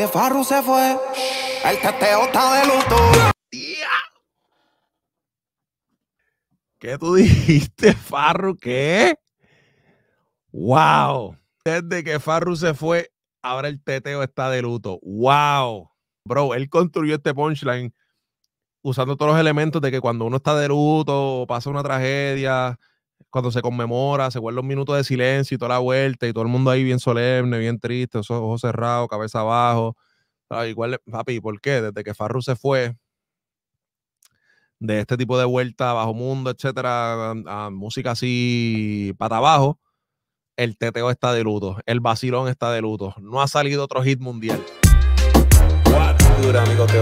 que Farru se fue, el teteo está de luto. ¿Qué tú dijiste, Farru? ¿Qué? ¡Wow! Desde que Farru se fue, ahora el teteo está de luto. ¡Wow! Bro, él construyó este punchline usando todos los elementos de que cuando uno está de luto, pasa una tragedia, cuando se conmemora, se vuelven los minutos de silencio y toda la vuelta, y todo el mundo ahí bien solemne, bien triste, ojos cerrados, cabeza abajo. Ah, igual, papi, ¿por qué? Desde que Farru se fue de este tipo de vuelta bajo mundo, etcétera, a, música así pata abajo, el teteo está de luto, el vacilón está de luto. No ha salido otro hit mundial. What, amigo y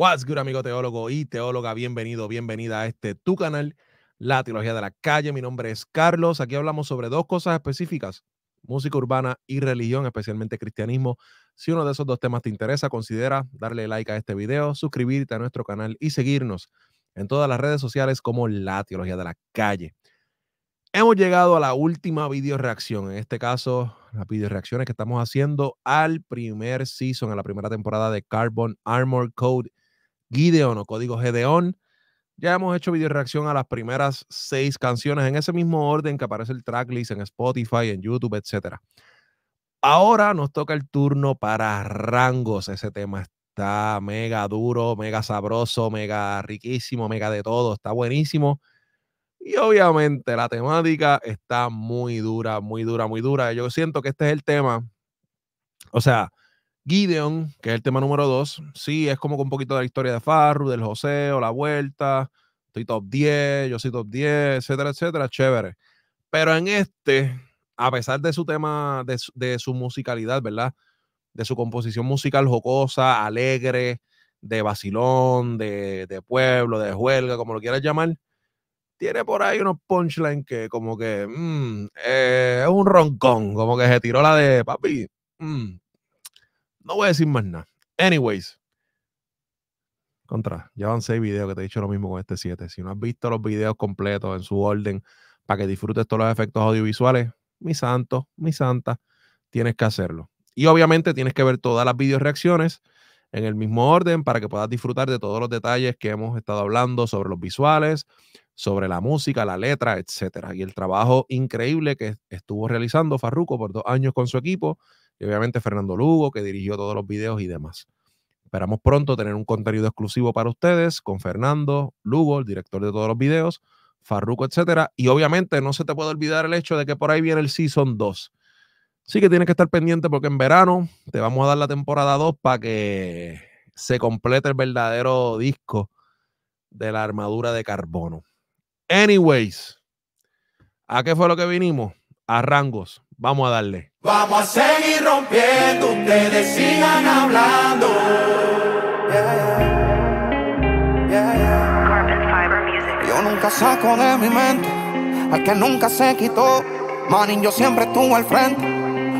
What's good, amigo teólogo y teóloga. Bienvenido, bienvenida a este tu canal, La Teología de la Calle. Mi nombre es Carlos. Aquí hablamos sobre dos cosas específicas: música urbana y religión, especialmente cristianismo. Si uno de esos dos temas te interesa, considera darle like a este video, suscribirte a nuestro canal y seguirnos en todas las redes sociales como La Teología de la Calle. Hemos llegado a la última video reacción. En este caso, las video reacciones que estamos haciendo al primer season, a la primera temporada de Carbon Armor Code Gideon o código Gedeon. Ya hemos hecho video reacción a las primeras seis canciones en ese mismo orden que aparece el tracklist en Spotify, en YouTube, etc. Ahora nos toca el turno para rangos. Ese tema está mega duro, mega sabroso, mega riquísimo, mega de todo. Está buenísimo. Y obviamente la temática está muy dura, muy dura, muy dura. Yo siento que este es el tema. O sea, Gideon, que es el tema número dos, sí, es como con un poquito de la historia de Farru, del o la vuelta, estoy top 10, yo soy top 10, etcétera, etcétera, chévere. Pero en este, a pesar de su tema, de, su musicalidad, ¿verdad? De su composición musical jocosa, alegre, de vacilón, de, pueblo, de huelga, como lo quieras llamar, tiene por ahí unos punchlines que como que mm, eh, es un roncón, como que se tiró la de papi, mmm, no voy a decir más nada. Anyways. Contra, ya van seis videos que te he dicho lo mismo con este 7. Si no has visto los videos completos en su orden para que disfrutes todos los efectos audiovisuales, mi santo, mi santa, tienes que hacerlo. Y obviamente tienes que ver todas las video reacciones en el mismo orden para que puedas disfrutar de todos los detalles que hemos estado hablando sobre los visuales, sobre la música, la letra, etcétera. Y el trabajo increíble que estuvo realizando Farruko por dos años con su equipo y obviamente Fernando Lugo, que dirigió todos los videos y demás. Esperamos pronto tener un contenido exclusivo para ustedes con Fernando Lugo, el director de todos los videos, Farruco, etc. Y obviamente no se te puede olvidar el hecho de que por ahí viene el Season 2. Sí que tienes que estar pendiente porque en verano te vamos a dar la temporada 2 para que se complete el verdadero disco de la armadura de carbono. Anyways, ¿a qué fue lo que vinimos? A rangos. Vamos a darle. Vamos a seguir rompiendo, ustedes sigan hablando. yo nunca saco de mi mente al que nunca se quitó. Manin, yo siempre estuvo al frente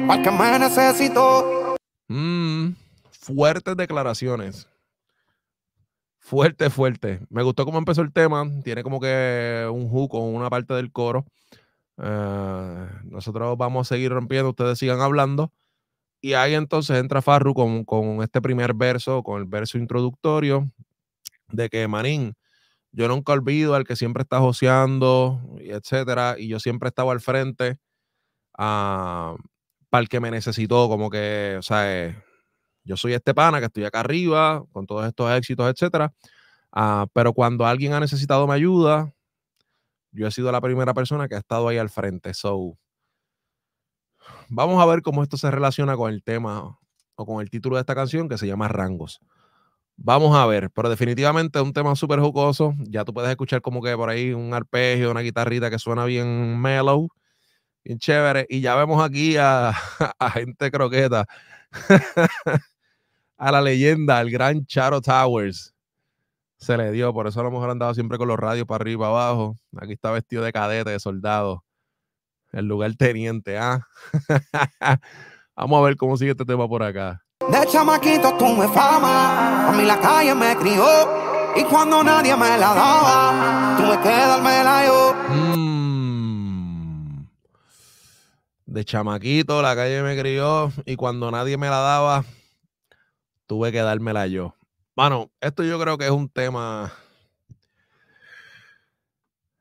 al que me necesitó. Mm, fuertes declaraciones. Fuerte, fuerte. Me gustó cómo empezó el tema. Tiene como que un hook o una parte del coro. Eh, nosotros vamos a seguir rompiendo, ustedes sigan hablando. Y ahí entonces entra Farru con, este primer verso, con el verso introductorio, de que Marín, yo nunca olvido al que siempre está joseando, y etcétera, y yo siempre estaba al frente ah, para el que me necesitó, como que, o sea, eh, yo soy este pana que estoy acá arriba, con todos estos éxitos, etcétera, ah, pero cuando alguien ha necesitado mi ayuda, yo he sido la primera persona que ha estado ahí al frente. So, vamos a ver cómo esto se relaciona con el tema o con el título de esta canción que se llama Rangos. Vamos a ver, pero definitivamente es un tema súper jocoso. Ya tú puedes escuchar como que por ahí un arpegio, una guitarrita que suena bien mellow, bien chévere. Y ya vemos aquí a, a gente croqueta, a la leyenda, al gran Charo Towers se le dio. Por eso a lo mejor andaba siempre con los radios para arriba y para abajo. Aquí está vestido de cadete, de soldado. El lugar teniente, ¿ah? Vamos a ver cómo sigue este tema por acá. De chamaquito tuve fama, a mí la calle me crió. Y cuando nadie me la daba, tuve que dármela yo. Mm. De chamaquito la calle me crió y cuando nadie me la daba, tuve que dármela yo. Bueno, esto yo creo que es un tema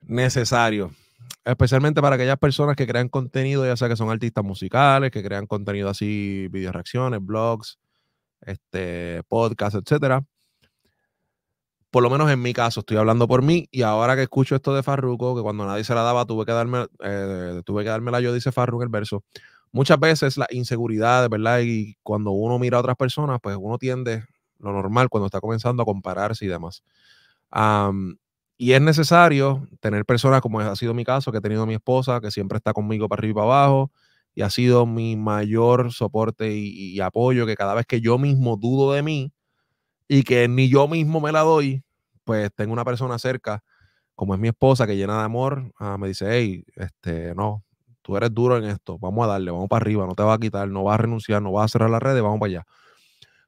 necesario, especialmente para aquellas personas que crean contenido, ya sea que son artistas musicales, que crean contenido así, video reacciones, blogs, este, podcasts, etcétera. Por lo menos en mi caso, estoy hablando por mí y ahora que escucho esto de Farruko, que cuando nadie se la daba tuve que darme, eh, tuve que dármela yo, dice Farruko el verso. Muchas veces la inseguridad, ¿verdad? Y cuando uno mira a otras personas, pues uno tiende lo normal cuando está comenzando a compararse y demás. y es necesario tener personas como ha sido mi caso, que he tenido mi esposa, que siempre está conmigo para arriba y para abajo, y ha sido mi mayor soporte y, apoyo, que cada vez que yo mismo dudo de mí y que ni yo mismo me la doy, pues tengo una persona cerca, como es mi esposa, que llena de amor, ah, me dice, hey, este, no, tú eres duro en esto, vamos a darle, vamos para arriba, no te va a quitar, no vas a renunciar, no vas a cerrar las redes, vamos para allá.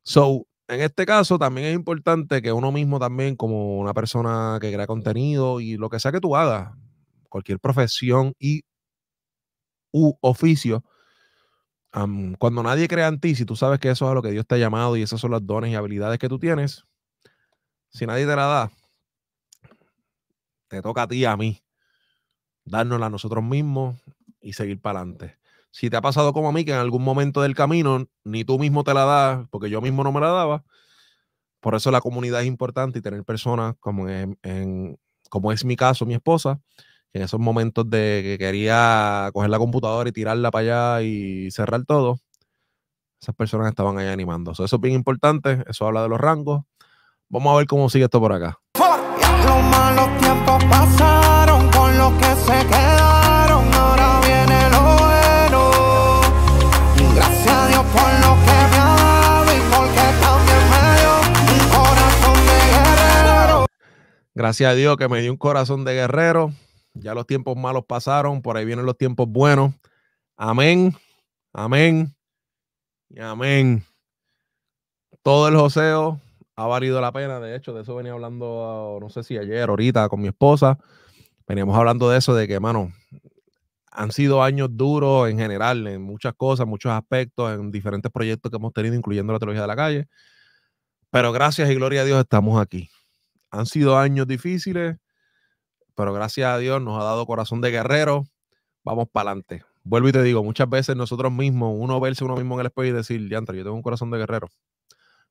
So, en este caso también es importante que uno mismo también, como una persona que crea contenido y lo que sea que tú hagas, cualquier profesión y u oficio, cuando nadie crea en ti, si tú sabes que eso es a lo que Dios te ha llamado y esas son las dones y habilidades que tú tienes, si nadie te la da, te toca a ti y a mí dárnosla a nosotros mismos y seguir para adelante. Si te ha pasado como a mí, que en algún momento del camino ni tú mismo te la das, porque yo mismo no me la daba. Por eso la comunidad es importante y tener personas como, en, como es mi caso, mi esposa, en esos momentos de que quería coger la computadora y tirarla para allá y cerrar todo, esas personas estaban ahí animando. eso es bien importante, eso habla de los rangos. Vamos a ver cómo sigue esto por acá. tiempos pasaron con lo que se Gracias a Dios que me dio un corazón de guerrero. Ya los tiempos malos pasaron, por ahí vienen los tiempos buenos. Amén, amén y amén. Todo el joseo ha valido la pena. De hecho, de eso venía hablando, no sé si ayer, ahorita, con mi esposa. Veníamos hablando de eso, de que, mano, han sido años duros en general, en muchas cosas, muchos aspectos, en diferentes proyectos que hemos tenido, incluyendo la teología de la calle. Pero gracias y gloria a Dios estamos aquí han sido años difíciles, pero gracias a Dios nos ha dado corazón de guerrero. Vamos para adelante. Vuelvo y te digo, muchas veces nosotros mismos, uno verse uno mismo en el espejo y decir, Yantra, yo tengo un corazón de guerrero.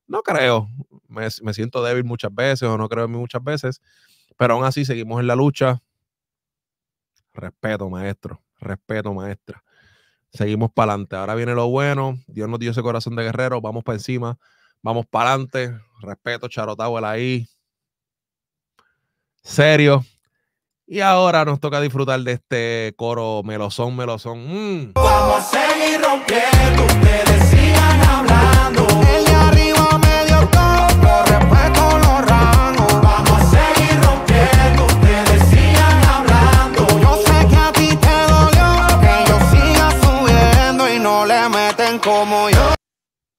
No creo, me, siento débil muchas veces o no creo en mí muchas veces, pero aún así seguimos en la lucha. Respeto, maestro, respeto, maestra. Seguimos para adelante. Ahora viene lo bueno. Dios nos dio ese corazón de guerrero. Vamos para encima. Vamos para adelante. Respeto, el ahí serio. Y ahora nos toca disfrutar de este coro melosón, melosón. Mm. Vamos a seguir rompiendo, ustedes sigan hablando. El de arriba medio topo, respeto los rangos. Vamos a seguir rompiendo, ustedes sigan hablando. Yo sé que a ti te dolió, que yo siga subiendo y no le meten como yo.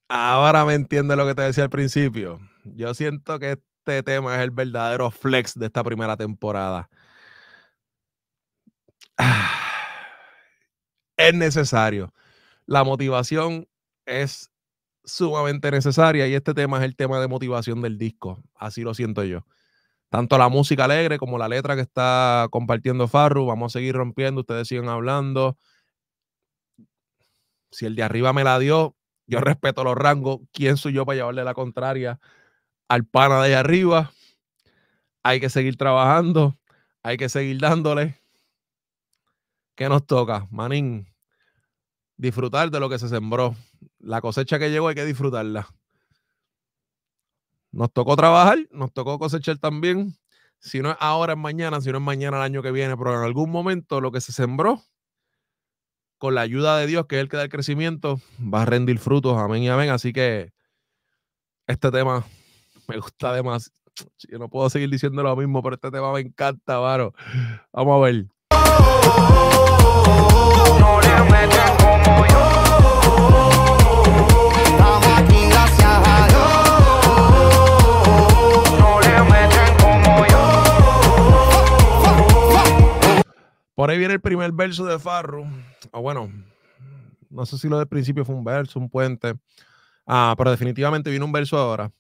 Ahora me entiendes lo que te decía al principio. Yo siento que este tema es el verdadero flex de esta primera temporada. Es necesario. La motivación es sumamente necesaria y este tema es el tema de motivación del disco. Así lo siento yo. Tanto la música alegre como la letra que está compartiendo Farru. Vamos a seguir rompiendo. Ustedes siguen hablando. Si el de arriba me la dio, yo respeto los rangos. ¿Quién soy yo para llevarle la contraria? al pana de allá arriba. Hay que seguir trabajando, hay que seguir dándole. ¿Qué nos toca, Manín? Disfrutar de lo que se sembró. La cosecha que llegó hay que disfrutarla. Nos tocó trabajar, nos tocó cosechar también. Si no es ahora, es mañana, si no es mañana, el año que viene, pero en algún momento lo que se sembró, con la ayuda de Dios, que es el que da el crecimiento, va a rendir frutos. Amén y amén. Así que este tema me gusta además Yo no puedo seguir diciendo lo mismo, pero este tema me encanta, Varo. Vamos a ver. Por ahí viene el primer verso de Farro. O ah, bueno, no sé si lo del principio fue un verso, un puente. Ah, pero definitivamente viene un verso ahora.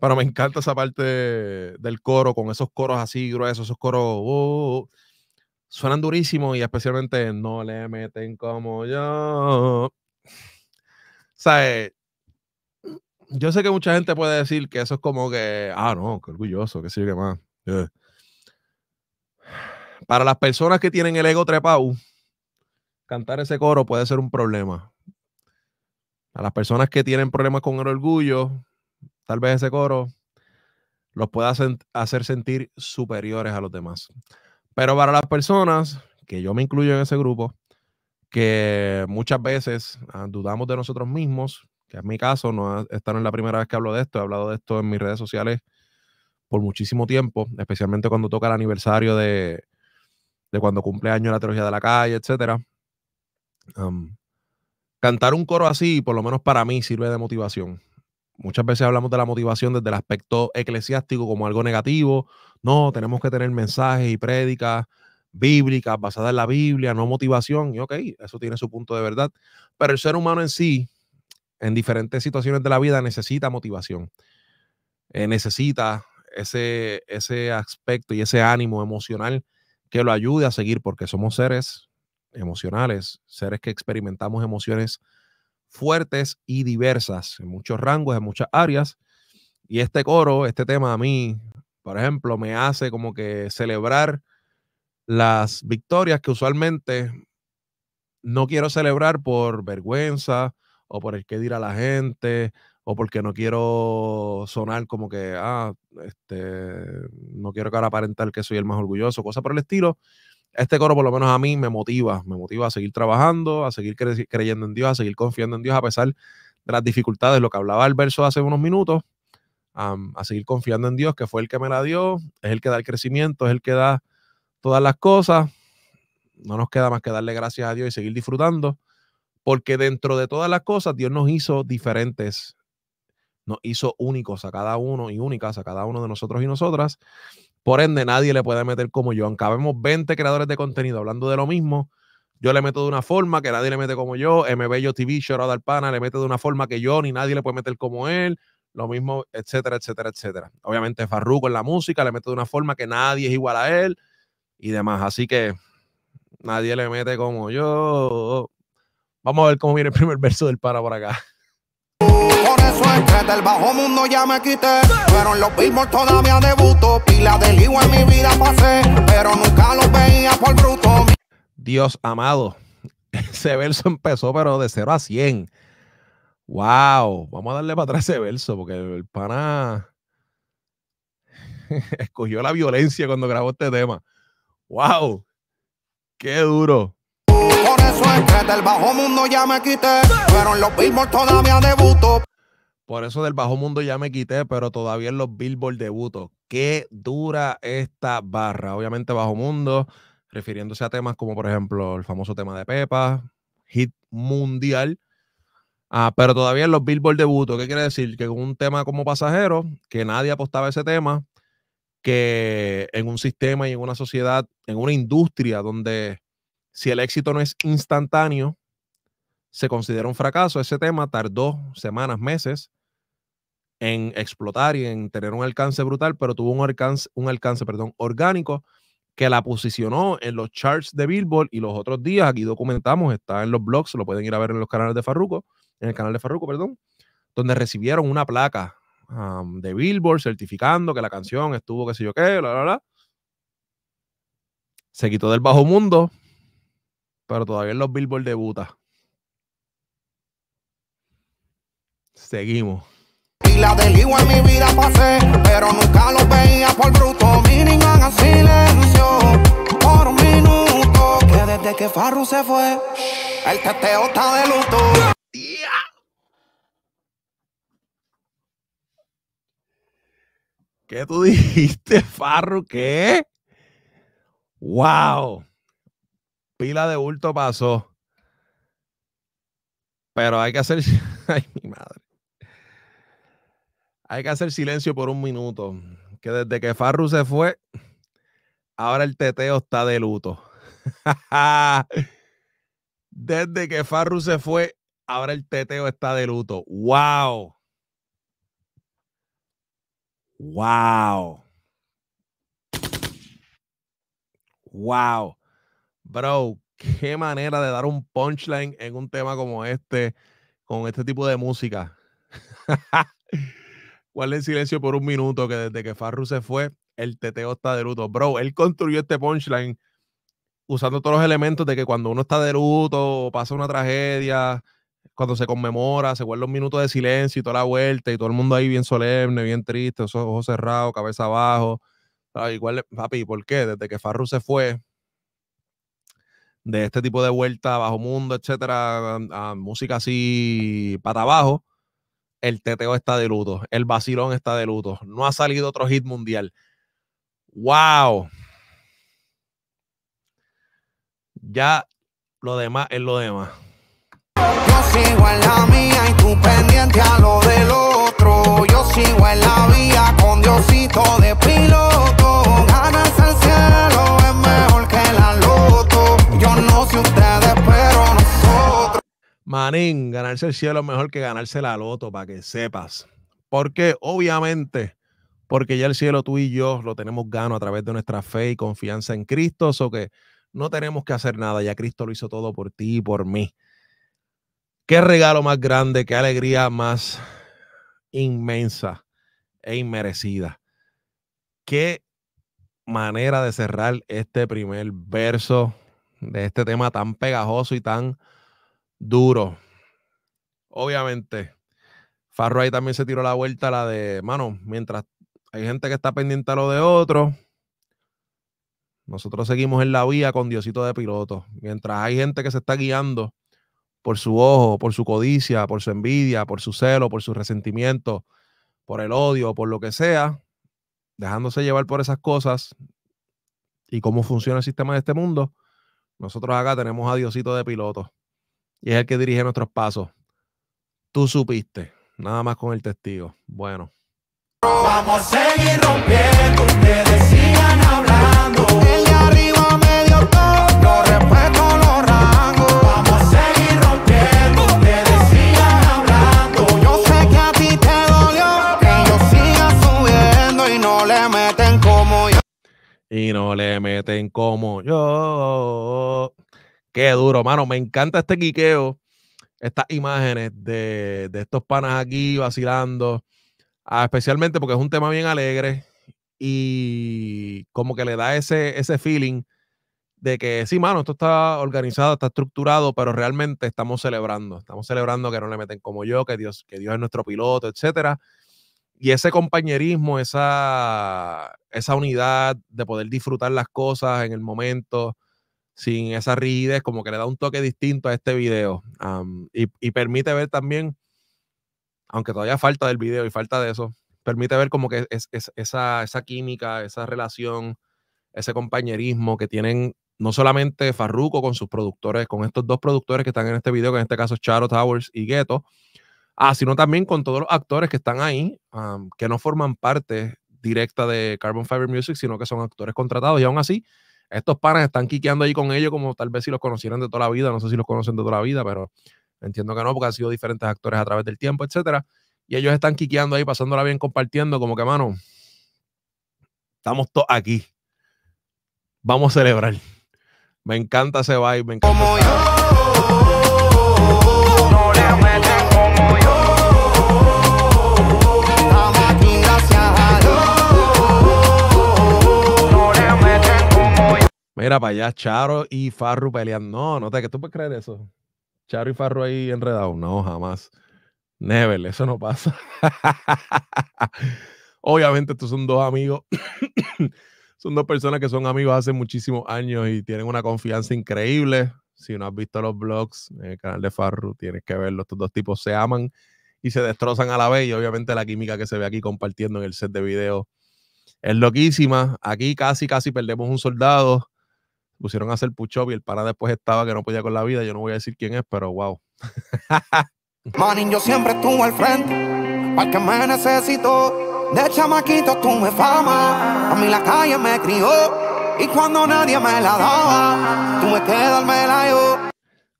Pero me encanta esa parte del coro, con esos coros así gruesos, esos coros. Uh, suenan durísimos y especialmente no le meten como yo. ¿Sabes? Eh, yo sé que mucha gente puede decir que eso es como que, ah, no, qué orgulloso, qué sé más. Eh, para las personas que tienen el ego trepado, cantar ese coro puede ser un problema. A las personas que tienen problemas con el orgullo, Tal vez ese coro los pueda hacer sentir superiores a los demás. Pero para las personas, que yo me incluyo en ese grupo, que muchas veces ah, dudamos de nosotros mismos, que en mi caso, no, esta en es la primera vez que hablo de esto, he hablado de esto en mis redes sociales por muchísimo tiempo, especialmente cuando toca el aniversario de, cuando cumple años la teología de la calle, etc. cantar un coro así, por lo menos para mí, sirve de motivación. Muchas veces hablamos de la motivación desde el aspecto eclesiástico como algo negativo. No, tenemos que tener mensajes y prédicas bíblicas basadas en la Biblia, no motivación. Y ok, eso tiene su punto de verdad. Pero el ser humano en sí, en diferentes situaciones de la vida, necesita motivación. Eh, necesita ese, ese aspecto y ese ánimo emocional que lo ayude a seguir, porque somos seres emocionales, seres que experimentamos emociones fuertes y diversas en muchos rangos, en muchas áreas. Y este coro, este tema a mí, por ejemplo, me hace como que celebrar las victorias que usualmente no quiero celebrar por vergüenza o por el que dirá la gente o porque no quiero sonar como que, ah, este, no quiero que ahora aparentar que soy el más orgulloso, cosa por el estilo este coro por lo menos a mí me motiva, me motiva a seguir trabajando, a seguir creyendo en Dios, a seguir confiando en Dios a pesar de las dificultades, lo que hablaba el verso hace unos minutos, a seguir confiando en Dios, que fue el que me la dio, es el que da el crecimiento, es el que da todas las cosas. No nos queda más que darle gracias a Dios y seguir disfrutando, porque dentro de todas las cosas Dios nos hizo diferentes, nos hizo únicos a cada uno y únicas a cada uno de nosotros y nosotras. Por ende, nadie le puede meter como yo. Aunque habemos 20 creadores de contenido hablando de lo mismo, yo le meto de una forma que nadie le mete como yo. MBello TV, Shorada Alpana, le mete de una forma que yo ni nadie le puede meter como él. Lo mismo, etcétera, etcétera, etcétera. Obviamente, Farruko en la música le meto de una forma que nadie es igual a él y demás. Así que nadie le mete como yo. Vamos a ver cómo viene el primer verso del para por acá eso es que del bajo mundo ya me quité. Pero en los billboards todavía debuto. Pila de lío en mi vida pasé, pero nunca los veía por bruto. Dios amado, ese verso empezó, pero de 0 a 100. Wow, vamos a darle para atrás ese verso, porque el pana escogió la violencia cuando grabó este tema. Wow, qué duro. Por eso es que del bajo mundo ya me quité, pero en los billboards todavía debuto. Por eso del bajo mundo ya me quité, pero todavía en los Billboard debuto. Qué dura esta barra. Obviamente bajo mundo, refiriéndose a temas como por ejemplo el famoso tema de Pepa, hit mundial. Ah, pero todavía en los Billboard debuto. ¿Qué quiere decir? Que un tema como pasajero, que nadie apostaba ese tema, que en un sistema y en una sociedad, en una industria donde si el éxito no es instantáneo, se considera un fracaso. Ese tema tardó semanas, meses en explotar y en tener un alcance brutal, pero tuvo un alcance, un alcance perdón, orgánico que la posicionó en los charts de Billboard y los otros días, aquí documentamos, está en los blogs, lo pueden ir a ver en los canales de Farruko, en el canal de Farruco perdón, donde recibieron una placa de Billboard certificando que la canción estuvo qué sé yo qué, bla, bla, bla. Se quitó del bajo mundo, pero todavía en los Billboard debuta. Seguimos. Pila de del en mi vida pasé, pero nunca lo veía por bruto. Miren, en silencio por un minuto. Que desde que Farru se fue, el teteo está de luto. ¿Qué tú dijiste, Farru? ¿Qué? ¡Wow! Pila de bulto pasó. Pero hay que hacer. Ay, mi madre. Hay que hacer silencio por un minuto. Que desde que Farru se fue, ahora el teteo está de luto. desde que Farru se fue, ahora el teteo está de luto. ¡Wow! ¡Wow! ¡Wow! Bro, qué manera de dar un punchline en un tema como este, con este tipo de música. el silencio por un minuto que desde que Farru se fue, el teteo está de luto. Bro, él construyó este punchline usando todos los elementos de que cuando uno está de luto, pasa una tragedia, cuando se conmemora, se guarda un minuto de silencio y toda la vuelta y todo el mundo ahí bien solemne, bien triste, ojos cerrados, cabeza abajo. Ah, igual, papi, ¿por qué? Desde que Farru se fue de este tipo de vuelta bajo mundo, etcétera, música así para abajo, el TTO está de luto, el vacilón está de luto, no ha salido otro hit mundial. ¡Wow! Ya lo demás es lo demás. Yo sigo en la mía y tú pendiente a lo del otro. Yo sigo en la vía con Diosito de piloto. Manín, ganarse el cielo es mejor que ganarse la loto, para que sepas. Porque obviamente, porque ya el cielo tú y yo lo tenemos gano a través de nuestra fe y confianza en Cristo, o que no tenemos que hacer nada, ya Cristo lo hizo todo por ti y por mí. Qué regalo más grande, qué alegría más inmensa e inmerecida. Qué manera de cerrar este primer verso de este tema tan pegajoso y tan duro. Obviamente. Farro ahí también se tiró la vuelta, la de, mano, mientras hay gente que está pendiente a lo de otro, nosotros seguimos en la vía con Diosito de piloto. Mientras hay gente que se está guiando por su ojo, por su codicia, por su envidia, por su celo, por su resentimiento, por el odio, por lo que sea, dejándose llevar por esas cosas y cómo funciona el sistema de este mundo, nosotros acá tenemos a Diosito de piloto y es el que dirige nuestros pasos. Tú supiste, nada más con el testigo. Bueno. Vamos a seguir rompiendo, ustedes sigan hablando. El de arriba me dio todo, después respeto los rangos. Vamos a seguir rompiendo, ustedes sigan hablando. Yo sé que a ti te dolió, que yo siga subiendo y no le meten como yo. Y no le meten como yo. Qué duro, mano. Me encanta este quiqueo, estas imágenes de, de estos panas aquí vacilando, ah, especialmente porque es un tema bien alegre y como que le da ese, ese feeling de que sí, mano, esto está organizado, está estructurado, pero realmente estamos celebrando. Estamos celebrando que no le meten como yo, que Dios, que Dios es nuestro piloto, etcétera. Y ese compañerismo, esa, esa unidad de poder disfrutar las cosas en el momento, sin esa rigidez, como que le da un toque distinto a este video. y, permite ver también, aunque todavía falta del video y falta de eso, permite ver como que es, esa, química, esa relación, ese compañerismo que tienen no solamente Farruko con sus productores, con estos dos productores que están en este video, que en este caso es Charo Towers y Ghetto, ah, sino también con todos los actores que están ahí, que no forman parte directa de Carbon Fiber Music, sino que son actores contratados y aún así estos panes están quiqueando ahí con ellos como tal vez si los conocieran de toda la vida, no sé si los conocen de toda la vida, pero entiendo que no, porque han sido diferentes actores a través del tiempo, etcétera. Y ellos están quiqueando ahí, pasándola bien, compartiendo, como que, mano, estamos todos aquí. Vamos a celebrar. Me encanta ese vibe, para allá Charo y Farru peleando. No, no te que tú puedes creer eso. Charo y Farru ahí enredados. No, jamás. Never, eso no pasa. Obviamente, estos son dos amigos. son dos personas que son amigos hace muchísimos años y tienen una confianza increíble. Si no has visto los blogs en el canal de Farru, tienes que verlo. Estos dos tipos se aman y se destrozan a la vez. Y obviamente la química que se ve aquí compartiendo en el set de video es loquísima. Aquí casi, casi perdemos un soldado pusieron a hacer push-up y el para después estaba que no podía con la vida. Yo no voy a decir quién es, pero wow. Manin, yo siempre estuve al frente, para me necesito. De chamaquito me fama, a mí la calle me crió. Y cuando nadie me la daba, tuve que dármela yo.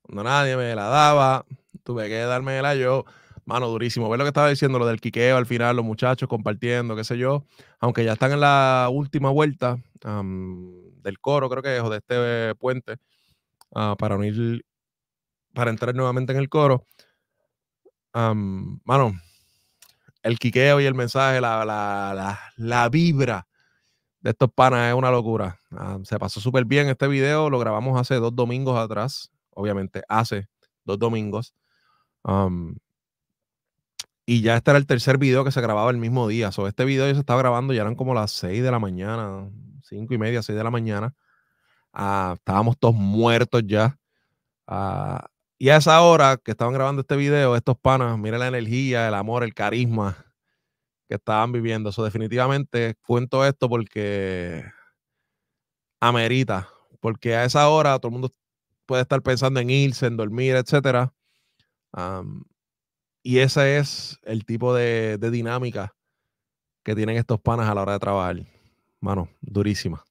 Cuando nadie me la daba, tuve que dármela yo. Mano, durísimo. Ver lo que estaba diciendo, lo del quiqueo al final, los muchachos compartiendo, qué sé yo. Aunque ya están en la última vuelta, del coro, creo que es, o de este eh, puente, ah, para unir, para entrar nuevamente en el coro. Um, mano, el quiqueo y el mensaje, la, la, la, vibra de estos panas es una locura. Ah, se pasó súper bien este video, lo grabamos hace dos domingos atrás, obviamente, hace dos domingos. y ya este era el tercer video que se grababa el mismo día. So, este video ya se estaba grabando, ya eran como las 6 de la mañana, cinco y media, seis de la mañana. Ah, estábamos todos muertos ya. Ah, y a esa hora que estaban grabando este video, estos panas, miren la energía, el amor, el carisma que estaban viviendo. Eso definitivamente cuento esto porque amerita, porque a esa hora todo el mundo puede estar pensando en irse, en dormir, etc. y ese es el tipo de, de dinámica que tienen estos panas a la hora de trabajar mano, durísima.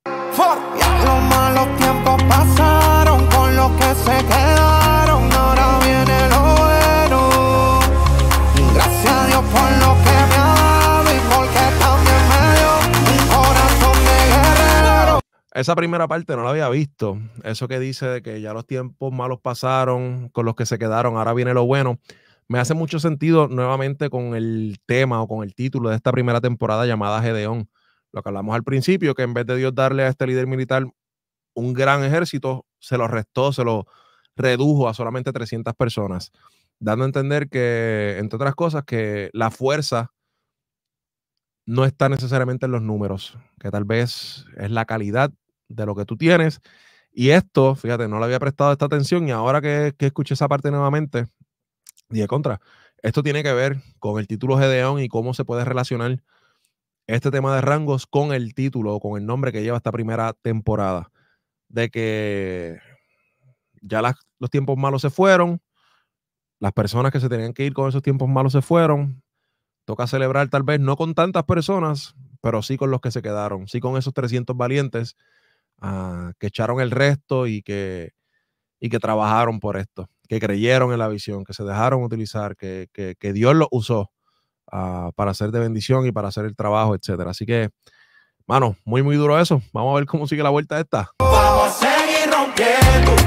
tiempos pasaron con los que se quedaron, ahora viene lo Gracias por Esa primera parte no la había visto. Eso que dice de que ya los tiempos malos pasaron con los que se quedaron, ahora viene lo bueno. Me hace mucho sentido nuevamente con el tema o con el título de esta primera temporada llamada Gedeón lo que hablamos al principio, que en vez de Dios darle a este líder militar un gran ejército, se lo restó, se lo redujo a solamente 300 personas, dando a entender que, entre otras cosas, que la fuerza no está necesariamente en los números, que tal vez es la calidad de lo que tú tienes. Y esto, fíjate, no le había prestado esta atención y ahora que, que escuché esa parte nuevamente, dije contra. Esto tiene que ver con el título Gedeón y cómo se puede relacionar este tema de rangos con el título con el nombre que lleva esta primera temporada. De que ya los tiempos malos se fueron, las personas que se tenían que ir con esos tiempos malos se fueron. Toca celebrar tal vez no con tantas personas, pero sí con los que se quedaron, sí con esos 300 valientes ah, que echaron el resto y que, que trabajaron por esto, que creyeron en la visión, que se dejaron utilizar, que, que Dios los usó Ah, para hacer de bendición y para hacer el trabajo, etcétera. Así que, mano, muy, muy duro eso. Vamos a ver cómo sigue la vuelta esta. Vamos a seguir rompiendo.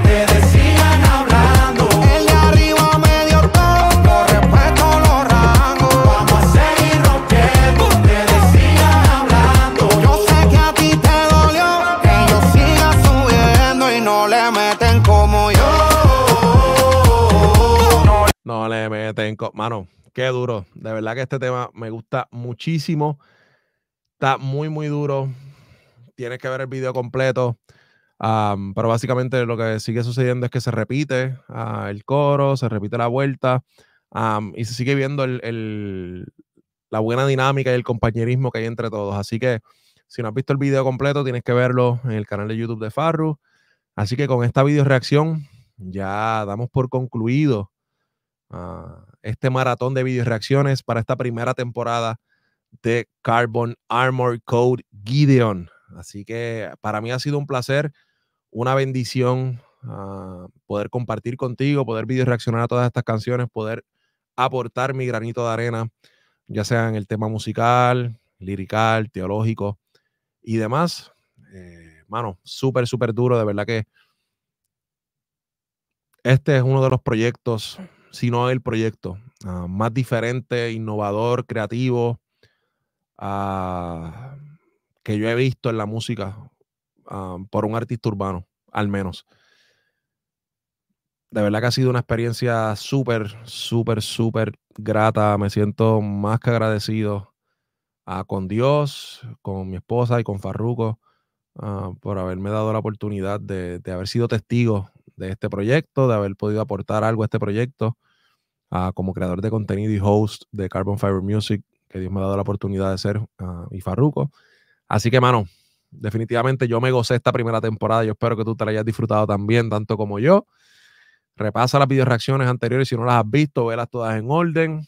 No le meten, mano, qué duro. De verdad que este tema me gusta muchísimo. Está muy, muy duro. Tienes que ver el video completo. pero básicamente lo que sigue sucediendo es que se repite ah, el coro, se repite la vuelta y se sigue viendo la buena dinámica y el compañerismo que hay entre todos. Así que si no has visto el video completo, tienes que verlo en el canal de YouTube de Farru. Así que con esta video reacción ya damos por concluido Ah, este maratón de video reacciones para esta primera temporada de Carbon Armor Code Gideon. Así que para mí ha sido un placer, una bendición ah, poder compartir contigo, poder video reaccionar a todas estas canciones, poder aportar mi granito de arena, ya sea en el tema musical, lirical, teológico y demás. Eh, mano, súper, súper duro, de verdad que este es uno de los proyectos sino el proyecto. Ah, más diferente, innovador, creativo ah, que yo he visto en la música ah, por un artista urbano, al menos. De verdad que ha sido una experiencia súper, súper, súper grata. Me siento más que agradecido con Dios, con mi esposa y con Farruco por haberme dado la oportunidad de, de haber sido testigo de este proyecto, de haber podido aportar algo a este proyecto ah, como creador de contenido y host de Carbon Fiber Music, que Dios me ha dado la oportunidad de ser, mi ah, y Farruco Así que, mano, definitivamente yo me gocé esta primera temporada. Yo espero que tú te la hayas disfrutado también, tanto como yo. Repasa las video reacciones anteriores si no las has visto, velas todas en orden.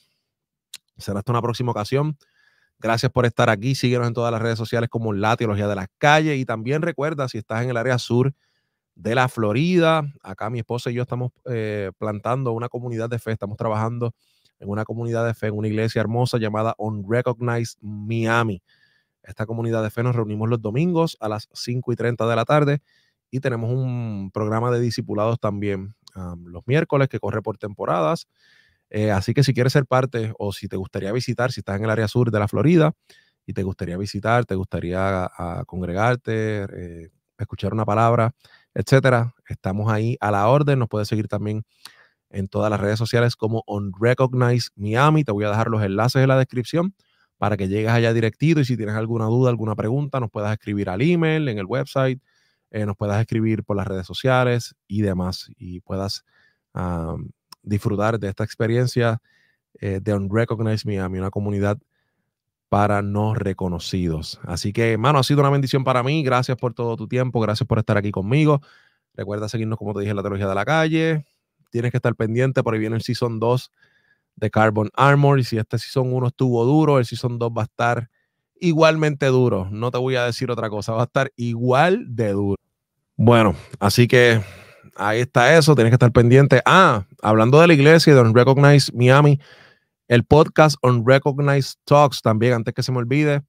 Será hasta una próxima ocasión. Gracias por estar aquí. Síguenos en todas las redes sociales como La Teología de las Calles. Y también recuerda, si estás en el área sur, de la Florida. Acá mi esposa y yo estamos eh, plantando una comunidad de fe, estamos trabajando en una comunidad de fe, en una iglesia hermosa llamada Unrecognized Miami. Esta comunidad de fe nos reunimos los domingos a las 5 y 30 de la tarde y tenemos un programa de discipulados también los miércoles que corre por temporadas. Eh, así que si quieres ser parte o si te gustaría visitar, si estás en el área sur de la Florida y te gustaría visitar, te gustaría ah, congregarte, eh, escuchar una palabra, etcétera. Estamos ahí a la orden. Nos puedes seguir también en todas las redes sociales como On Miami. Te voy a dejar los enlaces en la descripción para que llegues allá directito y si tienes alguna duda, alguna pregunta, nos puedas escribir al email, en el website, eh, nos puedas escribir por las redes sociales y demás y puedas disfrutar de esta experiencia eh, de unrecognize Miami, una comunidad para no reconocidos. Así que, hermano, ha sido una bendición para mí. Gracias por todo tu tiempo. Gracias por estar aquí conmigo. Recuerda seguirnos, como te dije, en la teología de la calle. Tienes que estar pendiente, por ahí viene el Season 2 de Carbon Armor. Y si este Season 1 estuvo duro, el Season 2 va a estar igualmente duro. No te voy a decir otra cosa, va a estar igual de duro. Bueno, así que ahí está eso. Tienes que estar pendiente. Ah, hablando de la iglesia y de Recognize Miami. El podcast Unrecognized Talks también, antes que se me olvide,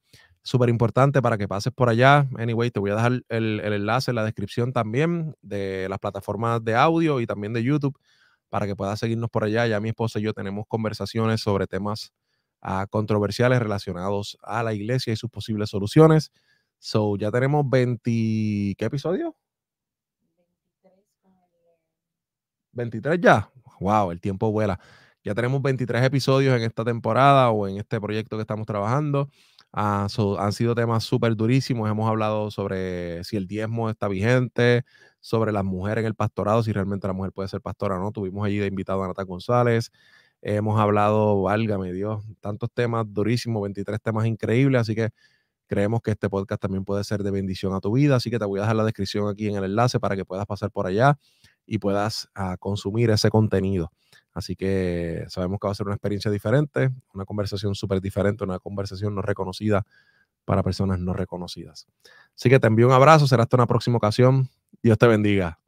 súper importante para que pases por allá. Anyway, te voy a dejar el, enlace en la descripción también de las plataformas de audio y también de YouTube para que puedas seguirnos por allá. Ya mi esposa y yo tenemos conversaciones sobre temas ah, controversiales relacionados a la iglesia y sus posibles soluciones. So, ya tenemos 20, ¿qué episodio? 23 ya. Wow, el tiempo vuela. Ya tenemos 23 episodios en esta temporada o en este proyecto que estamos trabajando. Ah, han sido temas súper durísimos. Hemos hablado sobre si el diezmo está vigente, sobre las mujeres en el pastorado, si realmente la mujer puede ser pastora no. Tuvimos allí de invitado a Nata González. Hemos hablado, válgame Dios, tantos temas durísimos, 23 temas increíbles. Así que creemos que este podcast también puede ser de bendición a tu vida. Así que te voy a dejar la descripción aquí en el enlace para que puedas pasar por allá y puedas ah, consumir ese contenido. Así que sabemos que va a ser una experiencia diferente, una conversación súper diferente, una conversación no reconocida para personas no reconocidas. Así que te envío un abrazo, será hasta una próxima ocasión. Dios te bendiga.